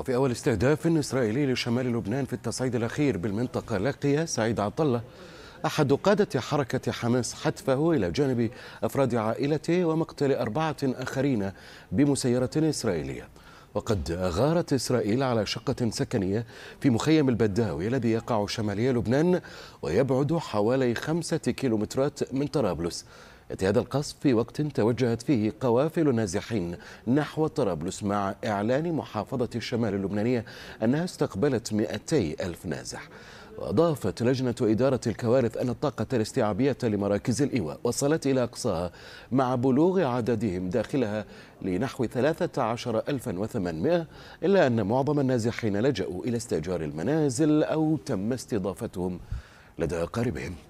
وفي أول استهداف إسرائيلي لشمال لبنان في التصعيد الأخير بالمنطقة لقي سعيد عطلة أحد قادة حركة حماس حتفه إلى جانب أفراد عائلته ومقتل أربعة آخرين بمسيرة إسرائيلية وقد غارت إسرائيل على شقة سكنية في مخيم البداوي الذي يقع شمالي لبنان ويبعد حوالي خمسة كيلومترات من طرابلس يأتي هذا القصف في وقت توجهت فيه قوافل نازحين نحو طرابلس مع إعلان محافظة الشمال اللبنانية أنها استقبلت 200 ألف نازح وأضافت لجنة إدارة الكوارث أن الطاقة الاستيعابية لمراكز الإيواء وصلت إلى أقصاها مع بلوغ عددهم داخلها لنحو 13800 إلا أن معظم النازحين لجأوا إلى استئجار المنازل أو تم استضافتهم لدى أقاربهم